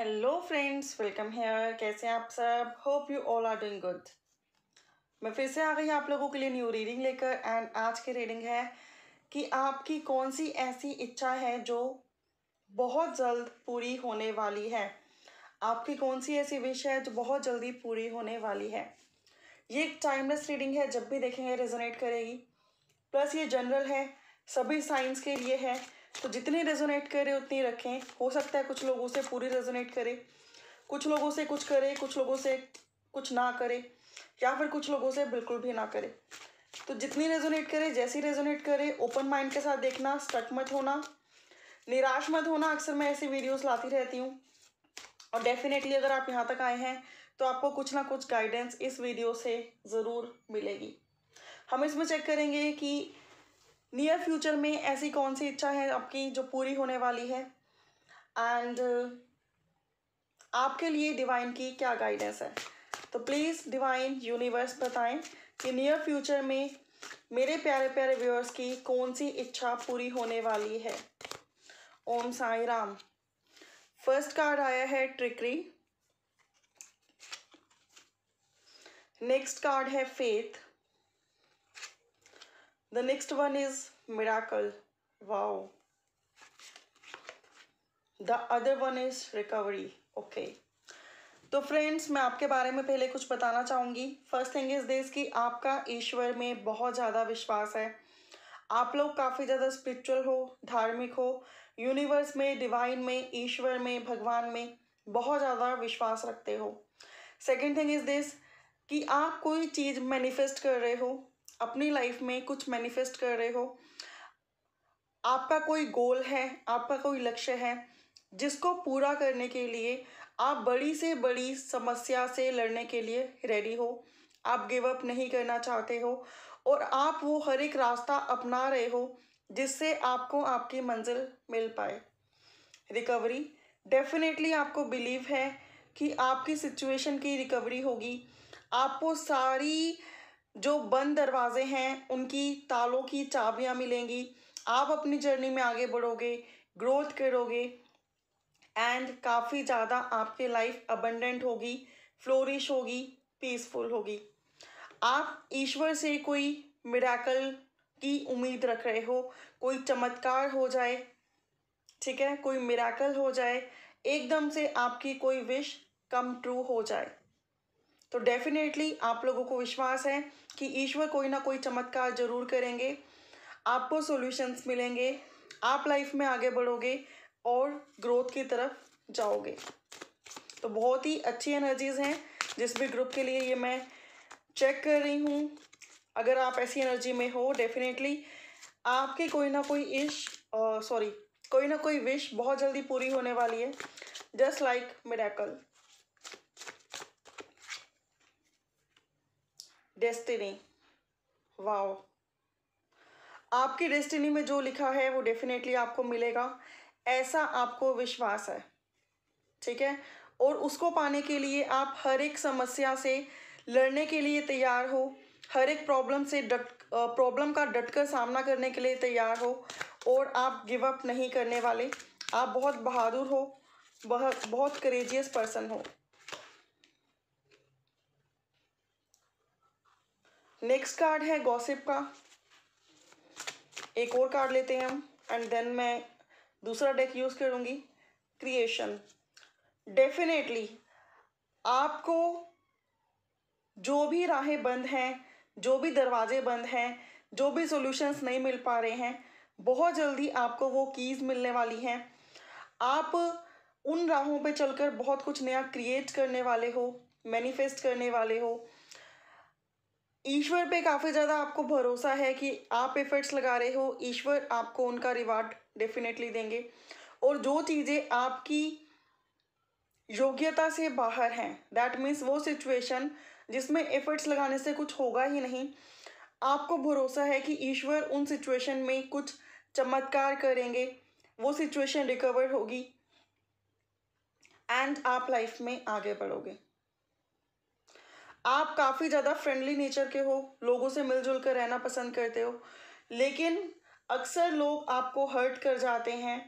hello friends welcome hair कैसे हैं आप सब hope you all are doing good मैं फिर से आ गई आप लोगों के लिए न्यू रीडिंग लेकर एंड आज की रीडिंग है कि आपकी कौन सी ऐसी इच्छा है जो बहुत जल्द पूरी होने वाली है आपकी कौन सी ऐसी विश है जो बहुत जल्दी पूरी होने वाली है ये एक टाइमलेस रीडिंग है जब भी देखेंगे रेजोनेट करेगी प्लस ये जनरल है सभी साइंस के लिए है तो जितनी रेजोनेट करे उतनी रखें हो सकता है कुछ लोगों से पूरी रेजोनेट करे कुछ लोगों से कुछ करे कुछ लोगों से कुछ ना करे या फिर कुछ लोगों से बिल्कुल भी ना करे तो जितनी रेजोनेट करे जैसी रेजोनेट करे ओपन माइंड के साथ देखना स्टक मत होना निराश मत होना अक्सर मैं ऐसी वीडियोस लाती रहती हूँ और डेफिनेटली अगर आप यहाँ तक आए हैं तो आपको कुछ ना कुछ गाइडेंस इस वीडियो से ज़रूर मिलेगी हम इसमें चेक करेंगे कि नियर फ्यूचर में ऐसी कौन सी इच्छा है आपकी जो पूरी होने वाली है एंड uh, आपके लिए डिवाइन की क्या गाइडेंस है तो प्लीज़ डिवाइन यूनिवर्स बताएं कि नियर फ्यूचर में मेरे प्यारे प्यारे व्यूअर्स की कौन सी इच्छा पूरी होने वाली है ओम साई राम फर्स्ट कार्ड आया है ट्रिकरी नेक्स्ट कार्ड है faith the next one is miracle wow the other one is recovery okay तो फ्रेंड्स मैं आपके बारे में पहले कुछ बताना चाहूँगी फर्स्ट थिंग इज़ दिस कि आपका ईश्वर में बहुत ज़्यादा विश्वास है आप लोग काफ़ी ज़्यादा स्पिरिचुअल हो धार्मिक हो यूनिवर्स में डिवाइन में ईश्वर में भगवान में बहुत ज़्यादा विश्वास रखते हो सेकेंड थिंग इज़ दिस कि आप कोई चीज़ मैनिफेस्ट कर रहे हो अपनी लाइफ में कुछ मैनिफेस्ट कर रहे हो आपका कोई गोल है आपका कोई लक्ष्य है जिसको पूरा करने के लिए आप बड़ी से बड़ी समस्या से लड़ने के लिए रेडी हो आप गिव अप नहीं करना चाहते हो और आप वो हर एक रास्ता अपना रहे हो जिससे आपको आपकी मंजिल मिल पाए रिकवरी डेफिनेटली आपको बिलीव है कि आपकी सिचुएशन की रिकवरी होगी आपको सारी जो बंद दरवाजे हैं उनकी तालों की चाबियाँ मिलेंगी आप अपनी जर्नी में आगे बढ़ोगे ग्रोथ करोगे एंड काफ़ी ज़्यादा आपके लाइफ अबंडेंट होगी फ्लोरिश होगी पीसफुल होगी आप ईश्वर से कोई मिराकल की उम्मीद रख रहे हो कोई चमत्कार हो जाए ठीक है कोई मिराकल हो जाए एकदम से आपकी कोई विश कम ट्रू हो जाए तो डेफिनेटली आप लोगों को विश्वास है कि ईश्वर कोई ना कोई चमत्कार जरूर करेंगे आपको सॉल्यूशंस मिलेंगे आप लाइफ में आगे बढ़ोगे और ग्रोथ की तरफ जाओगे तो बहुत ही अच्छी एनर्जीज हैं जिस भी ग्रुप के लिए ये मैं चेक कर रही हूँ अगर आप ऐसी एनर्जी में हो डेफिनेटली आपके कोई ना कोई इश सॉरी कोई ना कोई विश बहुत जल्दी पूरी होने वाली है just like miracle destiny wow आपकी डेस्टिनी में जो लिखा है वो डेफिनेटली आपको मिलेगा ऐसा आपको विश्वास है ठीक है और उसको पाने के लिए आप हर एक समस्या से लड़ने के लिए तैयार हो हर एक प्रॉब्लम से डट प्रॉब्लम का डटकर सामना करने के लिए तैयार हो और आप गिव अप नहीं करने वाले आप बहुत बहादुर हो बहुत बहुत करेजियस पर्सन हो नेक्स्ट कार्ड है गॉसिप का एक और कार्ड लेते हैं हम एंड देन मैं दूसरा डेक यूज़ करूंगी क्रिएशन डेफिनेटली आपको जो भी राहें बंद हैं जो भी दरवाजे बंद हैं जो भी सॉल्यूशंस नहीं मिल पा रहे हैं बहुत जल्दी आपको वो कीज़ मिलने वाली हैं आप उन राहों पे चलकर बहुत कुछ नया क्रिएट करने वाले हो मैनिफेस्ट करने वाले हो ईश्वर पे काफ़ी ज़्यादा आपको भरोसा है कि आप एफर्ट्स लगा रहे हो ईश्वर आपको उनका रिवार्ड डेफिनेटली देंगे और जो चीज़ें आपकी योग्यता से बाहर हैं दैट मीन्स वो सिचुएशन जिसमें एफर्ट्स लगाने से कुछ होगा ही नहीं आपको भरोसा है कि ईश्वर उन सिचुएशन में कुछ चमत्कार करेंगे वो सिचुएशन रिकवर होगी एंड आप लाइफ में आगे बढ़ोगे आप काफ़ी ज़्यादा फ्रेंडली नेचर के हो लोगों से मिलजुल कर रहना पसंद करते हो लेकिन अक्सर लोग आपको हर्ट कर जाते हैं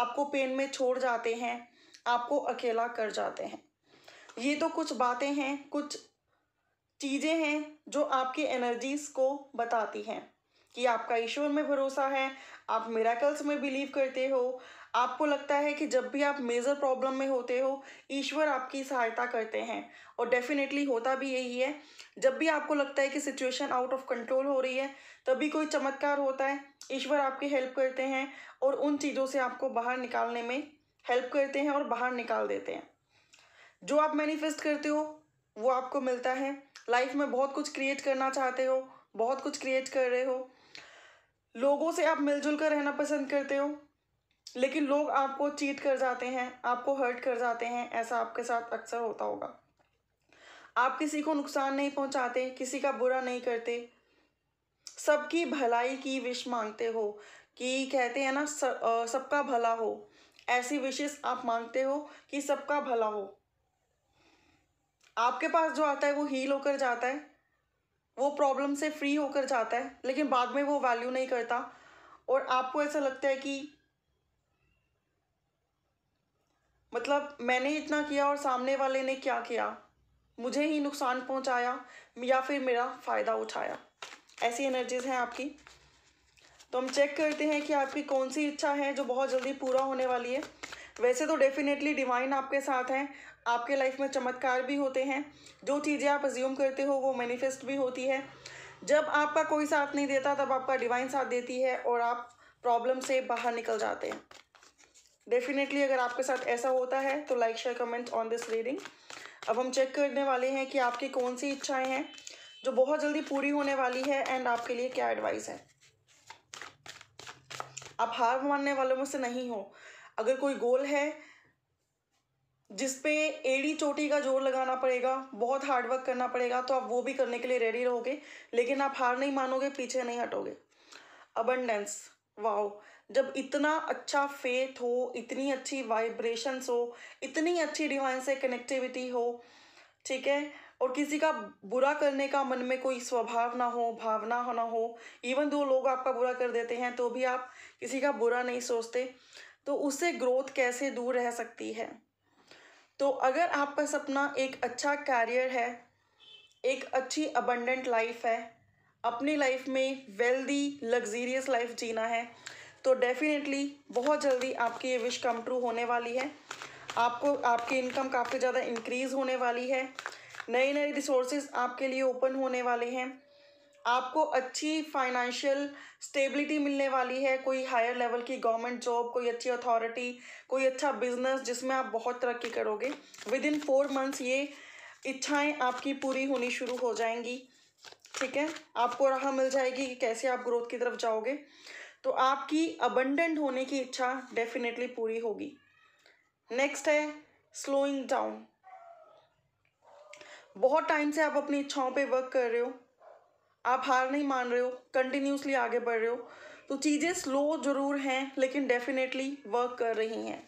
आपको पेन में छोड़ जाते हैं आपको अकेला कर जाते हैं ये तो कुछ बातें हैं कुछ चीज़ें हैं जो आपकी एनर्जीज को बताती हैं कि आपका ईश्वर में भरोसा है आप मेराकल्स में बिलीव करते हो आपको लगता है कि जब भी आप मेजर प्रॉब्लम में होते हो ईश्वर आपकी सहायता करते हैं और डेफिनेटली होता भी यही है जब भी आपको लगता है कि सिचुएशन आउट ऑफ कंट्रोल हो रही है तभी कोई चमत्कार होता है ईश्वर आपकी हेल्प करते हैं और उन चीज़ों से आपको बाहर निकालने में हेल्प करते हैं और बाहर निकाल देते हैं जो आप मैनिफेस्ट करते हो वो आपको मिलता है लाइफ में बहुत कुछ क्रिएट करना चाहते हो बहुत कुछ क्रिएट कर रहे हो लोगों से आप मिलजुल कर रहना पसंद करते हो लेकिन लोग आपको चीट कर जाते हैं आपको हर्ट कर जाते हैं ऐसा आपके साथ अक्सर होता होगा आप किसी को नुकसान नहीं पहुंचाते किसी का बुरा नहीं करते सबकी भलाई की विश मांगते हो कि कहते हैं ना सबका भला हो ऐसी विशेष आप मांगते हो कि सबका भला हो आपके पास जो आता है वो हील होकर जाता है वो प्रॉब्लम से फ्री होकर जाता है लेकिन बाद में वो वैल्यू नहीं करता और आपको ऐसा लगता है कि मतलब मैंने इतना किया और सामने वाले ने क्या किया मुझे ही नुकसान पहुंचाया या फिर मेरा फ़ायदा उठाया ऐसी एनर्जीज हैं आपकी तो हम चेक करते हैं कि आपकी कौन सी इच्छा है जो बहुत जल्दी पूरा होने वाली है वैसे तो डेफिनेटली डिवाइन आपके साथ हैं आपके लाइफ में चमत्कार भी होते हैं जो चीज़ें आप अज्यूम करते हो वो मैनिफेस्ट भी होती है जब आपका कोई साथ नहीं देता तब आपका डिवाइन साथ देती है और आप प्रॉब्लम से बाहर निकल जाते हैं डेफिनेटली अगर आपके साथ ऐसा होता है तो like share comment on this reading अब हम चेक करने वाले हैं कि आपकी कौन सी इच्छाएं हैं जो बहुत जल्दी पूरी होने वाली है एंड आपके लिए क्या एडवाइस है आप हार मानने वालों में से नहीं हो अगर कोई गोल है जिस पे एड़ी चोटी का जोर लगाना पड़ेगा बहुत हार्डवर्क करना पड़ेगा तो आप वो भी करने के लिए रेडी रहोगे लेकिन आप हार नहीं मानोगे पीछे नहीं हटोगे अबंडेंस वाओ जब इतना अच्छा फेथ हो इतनी अच्छी वाइब्रेशंस हो इतनी अच्छी डिवाइन से कनेक्टिविटी हो ठीक है और किसी का बुरा करने का मन में कोई स्वभाव ना हो भावना ना हो इवन दो लोग आपका बुरा कर देते हैं तो भी आप किसी का बुरा नहीं सोचते तो उससे ग्रोथ कैसे दूर रह सकती है तो अगर आपका सपना एक अच्छा कैरियर है एक अच्छी अबंडेंट लाइफ है अपनी लाइफ में वेल्दी लग्जीरियस लाइफ जीना है तो डेफिनेटली बहुत जल्दी आपकी ये विश कम ट्रू होने वाली है आपको आपकी इनकम काफ़ी ज़्यादा इंक्रीज़ होने वाली है नए नए रिसोर्सेज आपके लिए ओपन होने वाले हैं आपको अच्छी फाइनेंशियल स्टेबिलिटी मिलने वाली है कोई हायर लेवल की गवर्नमेंट जॉब कोई अच्छी अथॉरिटी कोई अच्छा बिजनेस जिसमें आप बहुत तरक्की करोगे विद इन फोर मंथ्स ये इच्छाएं आपकी पूरी होनी शुरू हो जाएंगी ठीक है आपको राह मिल जाएगी कि कैसे आप ग्रोथ की तरफ जाओगे तो आपकी अबंडेंट होने की इच्छा डेफिनेटली पूरी होगी नेक्स्ट है स्लोइंग डाउन बहुत टाइम से आप अपनी इच्छाओं पे वर्क कर रहे हो आप हार नहीं मान रहे हो कंटिन्यूसली आगे बढ़ रहे हो तो चीज़ें स्लो ज़रूर हैं लेकिन डेफिनेटली वर्क कर रही हैं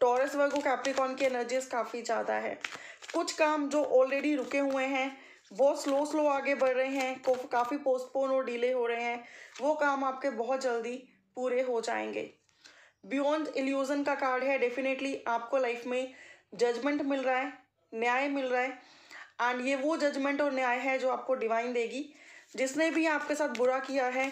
टॉरस वर्ग और कैप्टिकॉन की एनर्जीज काफ़ी ज़्यादा है कुछ काम जो ऑलरेडी रुके हुए हैं बहुत स्लो स्लो आगे बढ़ रहे हैं काफ़ी पोस्टपोन और डिले हो रहे हैं वो काम आपके बहुत जल्दी पूरे हो जाएंगे बियॉन्ड इल्यूजन का कार्ड है डेफिनेटली आपको लाइफ में जजमेंट मिल रहा है न्याय मिल रहा है एंड ये वो जजमेंट और न्याय है जो आपको डिवाइन देगी जिसने भी आपके साथ बुरा किया है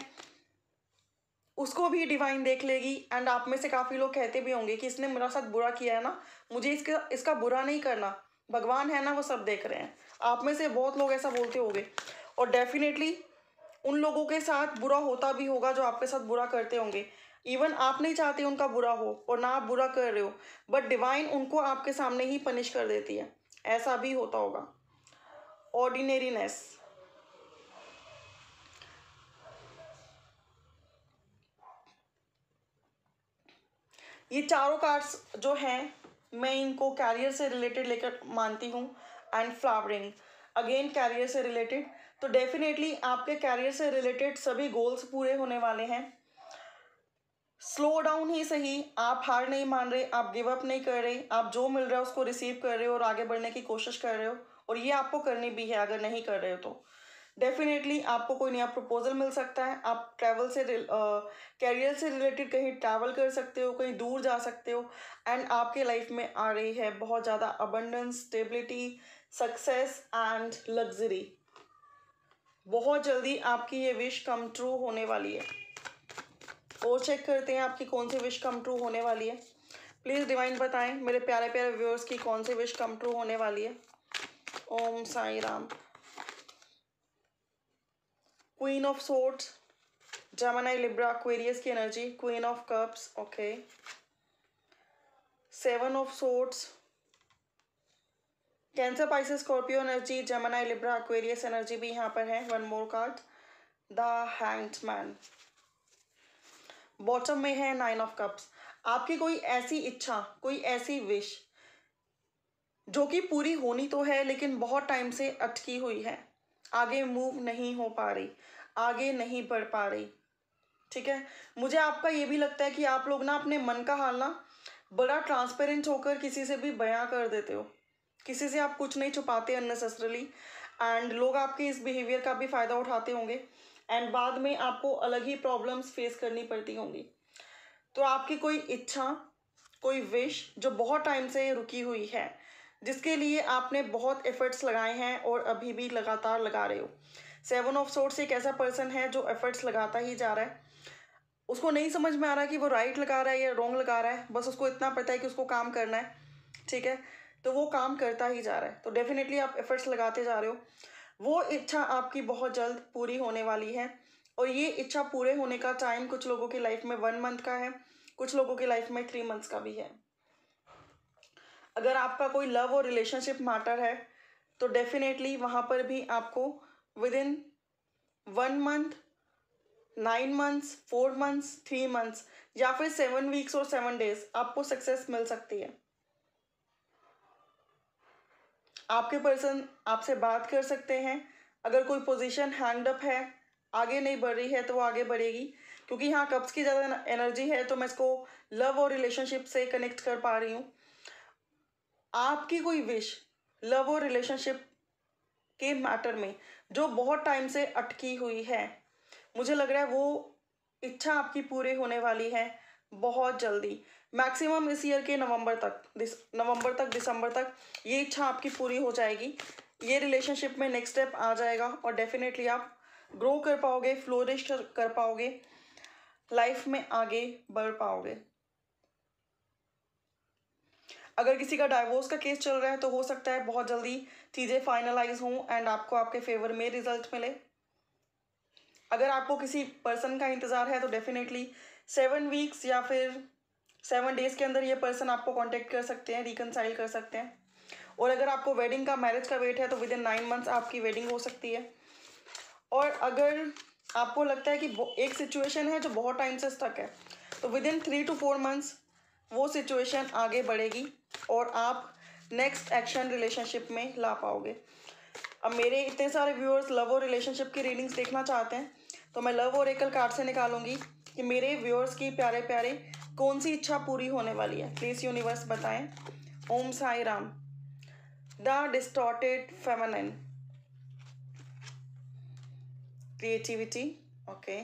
उसको भी डिवाइन देख लेगी एंड आप में से काफ़ी लोग कहते भी होंगे कि इसने मेरा साथ बुरा किया है ना मुझे इसका इसका बुरा नहीं करना भगवान है ना वो सब देख रहे हैं आप में से बहुत लोग ऐसा बोलते होंगे और डेफिनेटली उन लोगों के साथ बुरा होता भी होगा जो आपके साथ बुरा करते होंगे इवन आप नहीं चाहते उनका बुरा हो और ना आप बुरा कर रहे हो बट डिवाइन उनको आपके सामने ही पनिश कर देती है ऐसा भी होता होगा ऑर्डिनेरीनेस ये चारों कार्ड्स जो हैं मैं इनको कैरियर से रिलेटेड लेकर मानती हूँ एंड फ्लावरिंग अगेन कैरियर से रिलेटेड तो डेफिनेटली आपके कैरियर से रिलेटेड सभी गोल्स पूरे होने वाले हैं स्लो डाउन ही सही आप हार नहीं मान रहे आप गिव अप नहीं कर रहे आप जो मिल रहा है उसको रिसीव कर रहे हो और आगे बढ़ने की कोशिश कर रहे हो और ये आपको करनी भी है अगर नहीं कर रहे हो तो डेफिनेटली आपको कोई नया प्रपोजल मिल सकता है आप ट्रैवल से कैरियर से रिलेटेड कहीं ट्रैवल कर सकते हो कहीं दूर जा सकते हो एंड आपके लाइफ में आ रही है बहुत ज़्यादा abundance stability success and luxury बहुत जल्दी आपकी ये विश कम ट्रू होने वाली है और चेक करते हैं आपकी कौन सी विश कम ट्रू होने वाली है प्लीज़ डिवाइन बताएं मेरे प्यारे प्यारे व्यूअर्स की कौन सी विश कम ट्रू होने वाली है Om Sai Ram queen of swords Gemini Libra Aquarius की energy queen of cups okay seven of swords Cancer Pisces Scorpio energy Gemini Libra Aquarius energy भी यहाँ पर है one more card the hanged man bottom में है नाइन ऑफ कप्स आपकी कोई ऐसी इच्छा कोई ऐसी विश जो कि पूरी होनी तो है लेकिन बहुत टाइम से अटकी हुई है आगे मूव नहीं हो पा रही आगे नहीं बढ़ पा रही ठीक है मुझे आपका ये भी लगता है कि आप लोग ना अपने मन का हाल ना बड़ा ट्रांसपेरेंट होकर किसी से भी बयां कर देते हो किसी से आप कुछ नहीं छुपाते अननेसेसरली एंड लोग आपके इस बिहेवियर का भी फ़ायदा उठाते होंगे एंड बाद में आपको अलग ही प्रॉब्लम्स फेस करनी पड़ती होंगी तो आपकी कोई इच्छा कोई विश जो बहुत टाइम से रुकी हुई है जिसके लिए आपने बहुत एफर्ट्स लगाए हैं और अभी भी लगातार लगा रहे हो सेवन ऑफ सोर्ट्स एक ऐसा पर्सन है जो एफर्ट्स लगाता ही जा रहा है उसको नहीं समझ में आ रहा कि वो राइट लगा रहा है या रॉन्ग लगा रहा है बस उसको इतना पता है कि उसको काम करना है ठीक है तो वो काम करता ही जा रहा है तो डेफिनेटली आप एफर्ट्स लगाते जा रहे हो वो इच्छा आपकी बहुत जल्द पूरी होने वाली है और ये इच्छा पूरे होने का टाइम कुछ लोगों की लाइफ में वन मंथ का है कुछ लोगों की लाइफ में थ्री मंथ्स का भी है अगर आपका कोई लव और रिलेशनशिप मैटर है तो डेफिनेटली वहाँ पर भी आपको within one month nine months four months three months या फिर सेवन वीक्स और सेवन डेज आपको सक्सेस मिल सकती है आपके पर्सन आपसे बात कर सकते हैं अगर कोई पोजीशन हैंड अप है आगे नहीं बढ़ रही है तो वो आगे बढ़ेगी क्योंकि यहाँ कप्स की ज़्यादा एनर्जी है तो मैं इसको लव और रिलेशनशिप से कनेक्ट कर पा रही हूँ आपकी कोई विश लव और रिलेशनशिप के मैटर में जो बहुत टाइम से अटकी हुई है मुझे लग रहा है वो इच्छा आपकी पूरी होने वाली है बहुत जल्दी मैक्सिमम इस ईयर के नवंबर तक दिस नवंबर तक दिसंबर तक ये इच्छा आपकी पूरी हो जाएगी ये रिलेशनशिप में नेक्स्ट स्टेप आ जाएगा और डेफिनेटली आप ग्रो कर पाओगे फ्लोरिश कर पाओगे लाइफ में आगे बढ़ पाओगे अगर किसी का डाइवोर्स का केस चल रहा है तो हो सकता है बहुत जल्दी चीज़ें फाइनलाइज हों एंड आपको आपके फेवर में रिजल्ट मिले अगर आपको किसी पर्सन का इंतज़ार है तो डेफिनेटली सेवन वीक्स या फिर सेवन डेज़ के अंदर ये पर्सन आपको कांटेक्ट कर सकते हैं रिकनसाइल कर सकते हैं और अगर आपको वेडिंग का मैरिज का वेट है तो विद इन नाइन मंथ्स आपकी वेडिंग हो सकती है और अगर आपको लगता है कि एक सिचुएशन है जो बहुत टाइम से स्टक है तो within three two four months वो सिचुएशन आगे बढ़ेगी और आप नेक्स्ट एक्शन रिलेशनशिप में ला पाओगे अब मेरे इतने सारे व्यूअर्स लव और रिलेशनशिप की रीडिंग्स देखना चाहते हैं तो मैं लव और एकल कार्ड से निकालूंगी कि मेरे व्यूअर्स की प्यारे प्यारे कौन सी इच्छा पूरी होने वाली है प्लीज़ यूनिवर्स बताएं Om Sai Ram the distorted feminine creativity okay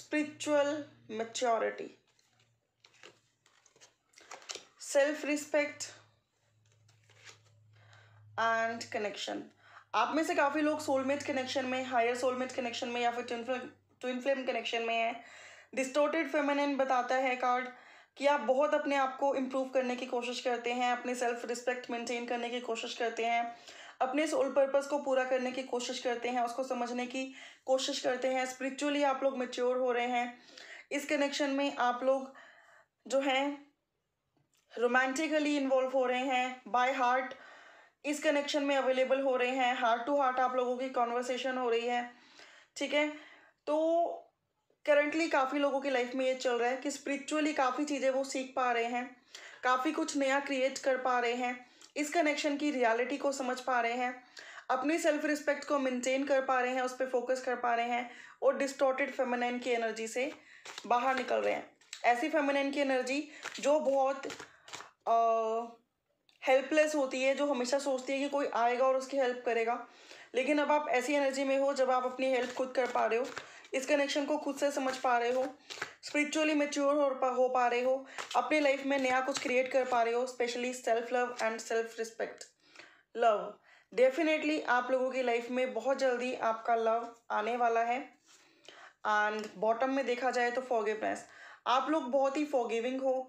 spiritual maturity self respect and connection आप में से काफ़ी लोग सोलमेट कनेक्शन में हायर सोलमेट कनेक्शन में या फिर twin flame twin flame connection में है डिस्टोर्टेड फेमिनिन बताता है कार्ड कि आप बहुत अपने आप को इम्प्रूव करने की कोशिश करते हैं अपने सेल्फ रिस्पेक्ट मेंटेन करने की कोशिश करते हैं अपने सोल पर्पज़ को पूरा करने की कोशिश करते हैं उसको समझने की कोशिश करते हैं स्पिरिचुअली आप लोग मेच्योर हो रहे हैं इस कनेक्शन में आप लोग जो हैं रोमांटिकली इन्वॉल्व हो रहे हैं बाय हार्ट इस कनेक्शन में अवेलेबल हो रहे हैं हार्ट टू हार्ट आप लोगों की कॉन्वर्सेशन हो रही है ठीक है तो करेंटली काफ़ी लोगों की लाइफ में ये चल रहा है कि स्पिरिचुअली काफ़ी चीज़ें वो सीख पा रहे हैं काफ़ी कुछ नया क्रिएट कर पा रहे हैं इस कनेक्शन की रियलिटी को समझ पा रहे हैं अपनी सेल्फ रिस्पेक्ट को मेंटेन कर पा रहे हैं उस पर फोकस कर पा रहे हैं और डिस्टॉर्टेड फेमिनिन की एनर्जी से बाहर निकल रहे हैं ऐसी फेमिनिन की एनर्जी जो बहुत हेल्पलेस होती है जो हमेशा सोचती है कि कोई आएगा और उसकी हेल्प करेगा लेकिन अब आप ऐसी एनर्जी में हो जब आप अपनी हेल्प खुद कर पा रहे हो इस कनेक्शन को खुद से समझ पा रहे हो स्पिरिचुअली मेच्योर हो पा हो पा रहे हो अपनी लाइफ में नया कुछ क्रिएट कर पा रहे हो specially self love and self respect love definitely आप लोगों की लाइफ में बहुत जल्दी आपका लव आने वाला है एंड बॉटम में देखा जाए तो फॉगिवनेस आप लोग बहुत ही फॉगिविंग हो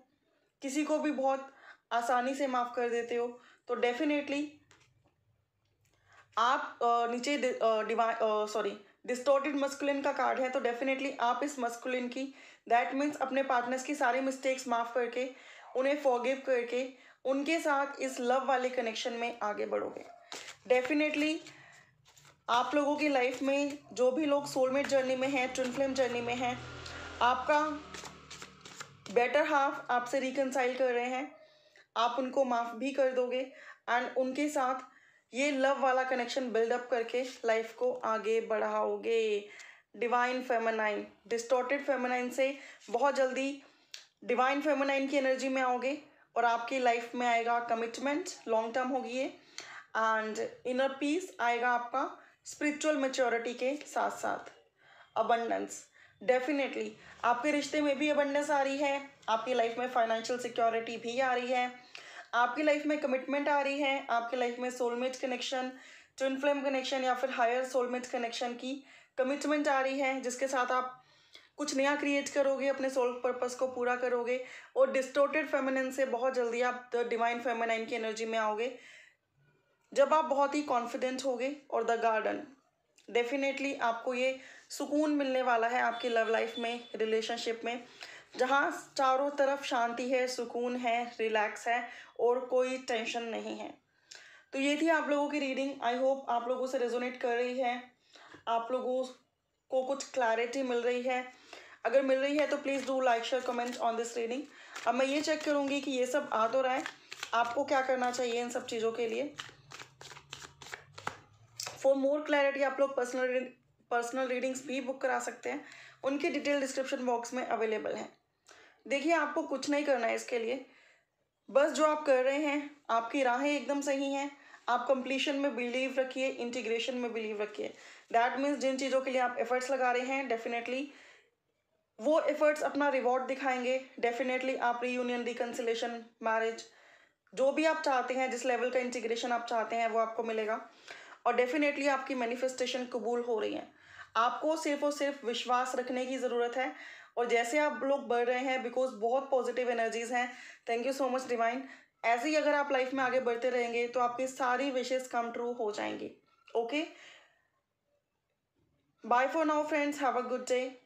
किसी को भी बहुत आसानी से माफ़ कर देते हो तो डेफिनेटली आप नीचे सॉरी डिस्टोर्टेड मस्कुलिन का कार्ड है तो डेफिनेटली आप इस मस्कुलिन की दैट मीन्स अपने पार्टनर्स की सारी मिस्टेक्स माफ़ करके उन्हें फॉगिव करके उनके साथ इस लव वाले कनेक्शन में आगे बढ़ोगे डेफिनेटली आप लोगों की लाइफ में जो भी लोग सोलमेट जर्नी में हैं ट्विन फ्लेम जर्नी में हैं आपका बेटर हाफ आपसे रिकनसाइल कर रहे हैं आप उनको माफ़ भी कर दोगे एंड उनके साथ ये लव वाला कनेक्शन बिल्डअप करके लाइफ को आगे बढ़ाओगे डिवाइन फेमनाइन डिस्टोर्टेड फेमनाइन से बहुत जल्दी डिवाइन फेमनाइन की एनर्जी में आओगे और आपकी लाइफ में आएगा कमिटमेंट लॉन्ग टर्म होगी ये एंड इनर पीस आएगा आपका स्पिरिचुअल मेच्योरिटी के साथ साथ अबंडेंस डेफिनेटली आपके रिश्ते में भी अबंडेंस आ रही है आपकी लाइफ में फाइनेंशियल सिक्योरिटी भी आ रही है आपकी लाइफ में कमिटमेंट आ रही है आपकी लाइफ में soulmate connection twin flame connection या फिर हायर सोलमेट कनेक्शन की कमिटमेंट आ रही है जिसके साथ आप कुछ नया क्रिएट करोगे अपने सोल पर्पस को पूरा करोगे और डिस्टोर्टेड फेमिनिन से बहुत जल्दी आप द डिवाइन फेमिनाइन की एनर्जी में आओगे जब आप बहुत ही कॉन्फिडेंट होगे और द गार्डन डेफिनेटली आपको ये सुकून मिलने वाला है आपकी लव लाइफ में रिलेशनशिप में जहाँ चारों तरफ शांति है सुकून है रिलैक्स है और कोई टेंशन नहीं है तो ये थी आप लोगों की रीडिंग आई होप आप लोगों से रेजोनेट कर रही है आप लोगों को कुछ क्लैरिटी मिल रही है अगर मिल रही है तो please do like share comment on this reading अब मैं ये चेक करूँगी कि ये सब आ तो रहा है आपको क्या करना चाहिए इन सब चीज़ों के लिए फॉर मोर क्लैरिटी आप लोग पर्सनल पर्सनल रीडिंग्स भी बुक करा सकते हैं उनके डिटेल डिस्क्रिप्शन बॉक्स में अवेलेबल है देखिए आपको कुछ नहीं करना है इसके लिए बस जो आप कर रहे हैं आपकी राहें एकदम सही हैं आप कंप्लीशन में बिलीव रखिए इंटीग्रेशन में बिलीव रखिए दैट मीन्स जिन चीज़ों के लिए आप एफर्ट्स लगा रहे हैं डेफिनेटली वो एफर्ट्स अपना रिवॉर्ड दिखाएंगे डेफिनेटली आप रीयूनियन रिकन्सिलेशन मैरिज जो भी आप चाहते हैं जिस लेवल का इंटीग्रेशन आप चाहते हैं वो आपको मिलेगा और डेफिनेटली आपकी मैनिफेस्टेशन कबूल हो रही है आपको सिर्फ और सिर्फ विश्वास रखने की ज़रूरत है और जैसे आप लोग बढ़ रहे हैं बिकॉज बहुत पॉजिटिव एनर्जीज हैं thank you so much divine ऐसे ही अगर आप लाइफ में आगे बढ़ते रहेंगे तो आपकी सारी विशेज़ कम ट्रू हो जाएंगी okay bye for now friends have a good day